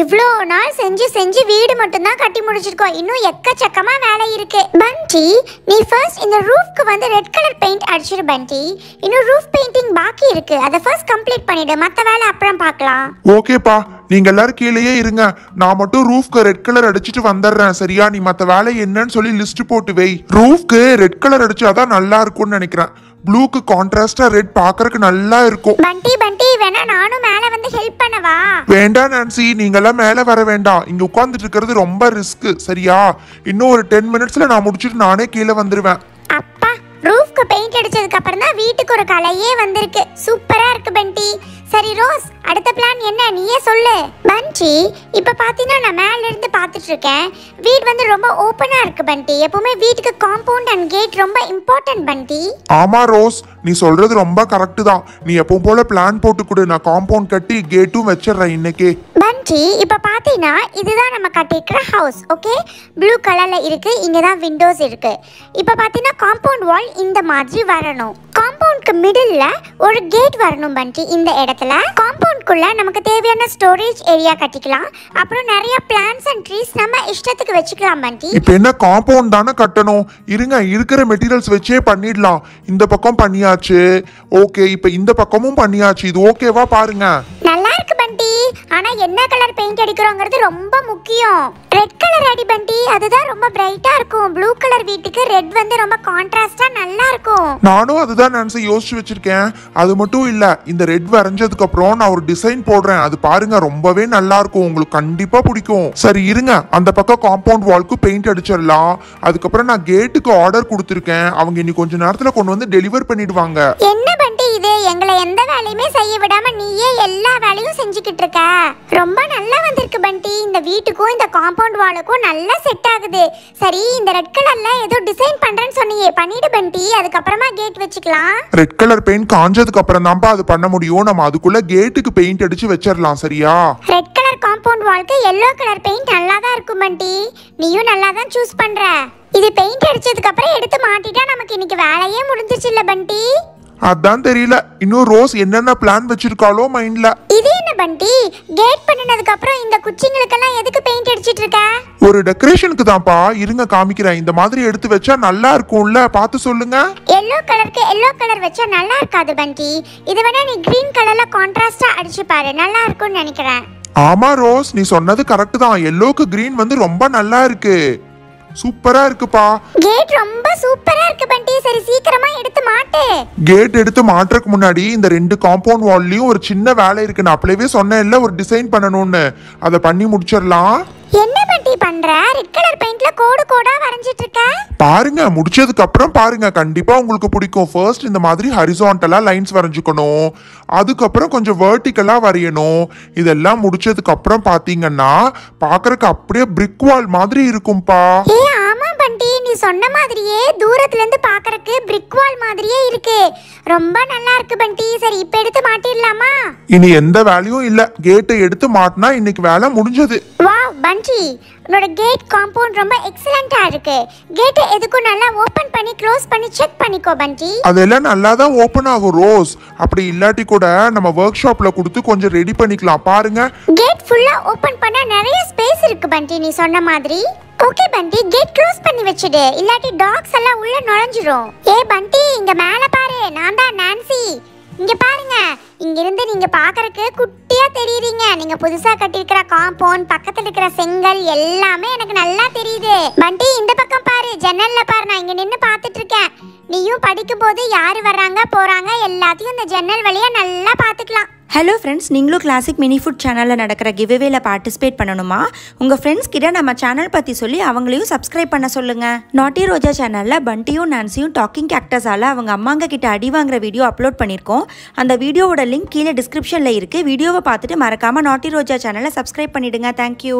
இவ்வளோ நாள் செஞ்சு செஞ்சு வீடு மட்டும்தான் கட்டி முடிச்சிருக்கோம் இன்னும் எக்கச்சக்கமாக வேலை இருக்கு பண்டி நீ ஃபர்ஸ்ட் இந்த ரூஃப்க்கு வந்து ரெட் கலர் பெயிண்ட் அடிச்சிரு பண்டி இன்னும் ரூஃப் பெயிண்டிங் பாக்கி இருக்கு அதை ஃபர்ஸ்ட் கம்ப்ளீட் பண்ணிடு மற்ற வேலை அப்புறம் பார்க்கலாம் ஓகேப்பா நீங்க எல்லாரும் கீழேயே இருங்க நான் மட்டும் ரூஃப்க்கு ரெட் கலர் அடிச்சிட்டு வந்துடுறேன் சரியா நீ மற்ற வேலை என்னன்னு சொல்லி லிஸ்ட் போட்டு வை ரூஃப்க்கு ரெட் கலர் தான் நல்லா இருக்கும்னு நினைக்கிறேன் ப்ளூக்கு கான்ட்ராஸ்டா ரெட் பாக்குறதுக்கு நல்லா இருக்கும் பண்டி பண்டி வேணா நானும் வந்து ஹெல்ப் பண்ணவா வேண்டாம் நான்சி நீங்கெல்லாம் மேலே வர வேண்டாம் இங்க உட்கார்ந்துட்டு இருக்கிறது ரொம்ப ரிஸ்க் சரியா இன்னும் ஒரு டென் மினிட்ஸ்ல நான் முடிச்சிட்டு நானே கீழே வந்துருவேன் அப்பா ரூஃப்க்கு பெயிண்ட் அடிச்சதுக்கு அப்புறம் தான் வீட்டுக்கு ஒரு கலையே வந்திருக்கு சூப்பரா இருக்கு பென்டி சரி ரோஸ் அடுத்த பிளான் என்ன நீயே சொல்லு பண்டி இப்போ பார்த்தீங்கன்னா நான் இருந்து பாத்துட்டு இருக்கேன் வீடு வந்து ரொம்ப ஓப்பனாக இருக்கு பண்டி எப்பவுமே வீட்டுக்கு காம்பவுண்ட் அண்ட் கேட் ரொம்ப இம்பார்ட்டன்ட் பண்டி ஆமா ரோஸ் நீ சொல்றது ரொம்ப கரெக்ட் தான் நீ எப்பவும் போல பிளான் போட்டு கொடு நான் காம்பவுண்ட் கட்டி கேட்டும் வச்சிடுறேன் இன்னைக்கு பண்டி இப்போ பார்த்தீங்கன்னா இதுதான் நம்ம கட்டிக்கிற ஹவுஸ் ஓகே ப்ளூ கலரில் இருக்கு இங்கே தான் விண்டோஸ் இருக்கு இப்போ பார்த்தீங்கன்னா காம்பவுண்ட் வால் இந்த மாதிரி வரணும் இதுக்கு மிடில் ஒரு கேட் வரணும் பண்டி இந்த இடத்துல காம்பவுண்ட்குள்ள நமக்கு தேவையான ஸ்டோரேஜ் ஏரியா கட்டிக்கலாம் அப்புறம் நிறைய பிளான்ஸ் அண்ட் ட்ரீஸ் நம்ம இஷ்டத்துக்கு வச்சுக்கலாம் பண்டி இப்போ என்ன காம்பவுண்ட் தானே கட்டணும் இருங்க இருக்கிற மெட்டீரியல்ஸ் வச்சே பண்ணிடலாம் இந்த பக்கம் பண்ணியாச்சு ஓகே இப்போ இந்த பக்கமும் பண்ணியாச்சு இது ஓகேவா பாருங்க ஆனா என்ன கலர் பெயிண்ட் அடிக்கிறோங்கிறது ரொம்ப முக்கியம் ரெட் கலர் அடி பண்டி அதுதான் ரொம்ப பிரைட்டா இருக்கும் ப்ளூ கலர் வீட்டுக்கு ரெட் வந்து ரொம்ப கான்ட்ராஸ்டா நல்லா இருக்கும் நானும் அதுதான் நினைச்சு யோசிச்சு வச்சிருக்கேன் அது மட்டும் இல்ல இந்த ரெட் வரைஞ்சதுக்கு அப்புறம் நான் ஒரு டிசைன் போடுறேன் அது பாருங்க ரொம்பவே நல்லா இருக்கும் உங்களுக்கு கண்டிப்பா பிடிக்கும் சரி இருங்க அந்த பக்கம் காம்பவுண்ட் வால்க்கு பெயிண்ட் அடிச்சிடலாம் அதுக்கப்புறம் நான் கேட்டுக்கு ஆர்டர் கொடுத்துருக்கேன் அவங்க இன்னைக்கு கொஞ்ச நேரத்துல கொண்டு வந்து டெலிவர் பண்ணிடுவாங்க என்ன எந்த வேலையுமே செய்ய விடாம நீயே எல்லா வேலையும் செஞ்சுக்கிட்டு இருக்க ரொம்ப நல்லா வந்திருக்கு பண்டி இந்த வீட்டுக்கும் இந்த காம்பவுண்ட் வாலுக்கும் நல்லா செட் ஆகுது சரி இந்த ரெட் கலர்ல ஏதோ டிசைன் பண்றேன்னு சொன்னியே பண்ணிடு பண்டி அதுக்கப்புறமா கேட் வச்சுக்கலாம் ரெட் கலர் பெயிண்ட் காஞ்சதுக்கு அப்புறம் தான்ப்பா அது பண்ண முடியும் நம்ம அதுக்குள்ள கேட்டுக்கு பெயிண்ட் அடிச்சு வச்சிடலாம் சரியா ரெட் கலர் காம்பவுண்ட் வால்க்கு எல்லோ கலர் பெயிண்ட் நல்லா தான் இருக்கும் பண்டி நீயும் நல்லா தான் சூஸ் பண்ற இது பெயிண்ட் அடிச்சதுக்கு அப்புறம் எடுத்து மாட்டிட்டா நமக்கு இன்னைக்கு வேலையே முடிஞ்சிச்சு இல்ல பண்டி அதான் தெரியல இன்னும் ரோஸ் என்னென்ன பிளான் வச்சிருக்காளோ மைண்ட்ல இது என்ன பண்டி கேட் பண்ணினதுக்கு அப்புறம் இந்த குச்சிங்களுக்கெல்லாம் எதுக்கு பெயிண்ட் அடிச்சிட்டு இருக்க ஒரு டெக்கரேஷனுக்கு தான்ப்பா இருங்க காமிக்கிறேன் இந்த மாதிரி எடுத்து வச்சா நல்லா இருக்கும்ல பார்த்து சொல்லுங்க எல்லோ கலருக்கு எல்லோ கலர் வச்சா நல்லா இருக்காது பண்டி இது வேணா நீ கிரீன் கலர்ல கான்ட்ராஸ்டா அடிச்சு பாரு நல்லா இருக்கும்னு நினைக்கிறேன் ஆமா ரோஸ் நீ சொன்னது கரெக்ட் தான் எல்லோக்கு கிரீன் வந்து ரொம்ப நல்லா இருக்கு சூப்பரா இருக்குப்பா கேட் ரொம்ப சூப்பரா இருக்கு பண்டி சரி சீக்கிரமா எடுத்து மாட்டே கேட் எடுத்து மாட்டுறதுக்கு முன்னாடி இந்த ரெண்டு காம்பவுண்ட் வால்லயும் ஒரு சின்ன வேலை இருக்கு நான் சொன்னேன் இல்ல ஒரு டிசைன் பண்ணணும்னு அதை பண்ணி முடிச்சிடலாம் என்ன பட்டி பண்ற ரெட் கலர் பெயிண்ட்ல கோடு கோடா வரையிட்டு இருக்க பாருங்க முடிச்சதுக்கு அப்புறம் பாருங்க கண்டிப்பா உங்களுக்கு பிடிக்கும் ஃபர்ஸ்ட் இந்த மாதிரி ஹரிசான்டலா லைன்ஸ் அதுக்கு அதுக்கப்புறம் கொஞ்சம் வெர்டிகலா வரையணும் இதெல்லாம் முடிச்சதுக்கு அப்புறம் பாத்தீங்கன்னா பாக்குறதுக்கு அப்படியே பிரிக் வால் மாதிரி இருக்கும்பா சொன்ன மாதிரியே தூரத்துல இருந்து பாக்குறதுக்கு பிரிக் வால் மாதிரியே இருக்கு ரொம்ப நல்லா இருக்கு பண்டி சரி இப்ப எடுத்து மாட்டிடலாமா இனி எந்த வேலையும் இல்ல கேட் எடுத்து மாட்டினா இன்னைக்கு வேலை முடிஞ்சது வா பண்டி உன்னோட கேட் காம்பவுண்ட் ரொம்ப எக்ஸலென்ட்டா இருக்கு கேட் எதுக்கும் நல்லா ஓபன் பண்ணி க்ளோஸ் பண்ணி செக் பண்ணிக்கோ பண்டி அதெல்லாம் நல்லா தான் ஓபன் ஆகும் ரோஸ் அப்படி இல்லாட்டி கூட நம்ம ஒர்க் ஷாப்ல கொடுத்து கொஞ்சம் ரெடி பண்ணிக்கலாம் பாருங்க கேட் ஃபுல்லா ஓபன் பண்ண நிறைய ஸ்பேஸ் இருக்கு பண்டி நீ சொன்ன மாதிரி ஓகே பண்டி கேட் க்ளோஸ் பண்ணி வச்சிடு இல்லாட்டி டாக்ஸ் எல்லாம் உள்ள நுழைஞ்சிரும் ஏ பண்டி இங்க மேல பாரு நான் தான் நான்சி இங்க பாருங்க இங்க இருந்து நீங்க பாக்குறதுக்கு குட்டியா தெரியுறீங்க நீங்க புதுசா கட்டியிருக்கிற காம்பவுண்ட் பக்கத்துல இருக்கிற செங்கல் எல்லாமே எனக்கு நல்லா தெரியுது பண்டி இந்த பக்கம் பாரு ஜன்னல்ல பாரு நான் இங்க நின்னு பாத்துட்டு இருக்கேன் நீயும் படிக்கும் போது யாரு வர்றாங்க போறாங்க எல்லாத்தையும் இந்த ஜன்னல் வழியா நல்லா பாத்துக்கலாம் ஹலோ ஃப்ரெண்ட்ஸ் நீங்களும் கிளாசிக் மினி ஃபுட் சேனலில் நடக்கிற கிவ்வேல பார்ட்டிசிபேட் பண்ணணுமா உங்கள் ஃப்ரெண்ட்ஸ் கிட்ட நம்ம சேனல் பற்றி சொல்லி அவங்களையும் சப்ஸ்கிரைப் பண்ண சொல்லுங்கள் நாட்டி ரோஜா சேனலில் பண்டியும் நான்சியும் டாக்கிங் கேக்டஸால் அவங்க அம்மாங்க கிட்ட அடி வாங்குற வீடியோ அப்லோட் பண்ணியிருக்கோம் அந்த வீடியோவோட லிங்க் கீழே டிஸ்கிரிப்ஷனில் இருக்குது வீடியோவை பார்த்துட்டு மறக்காமல் நாட்டி ரோஜா சேனலை சப்ஸ்கிரைப் பண்ணிவிடுங்க தேங்க்யூ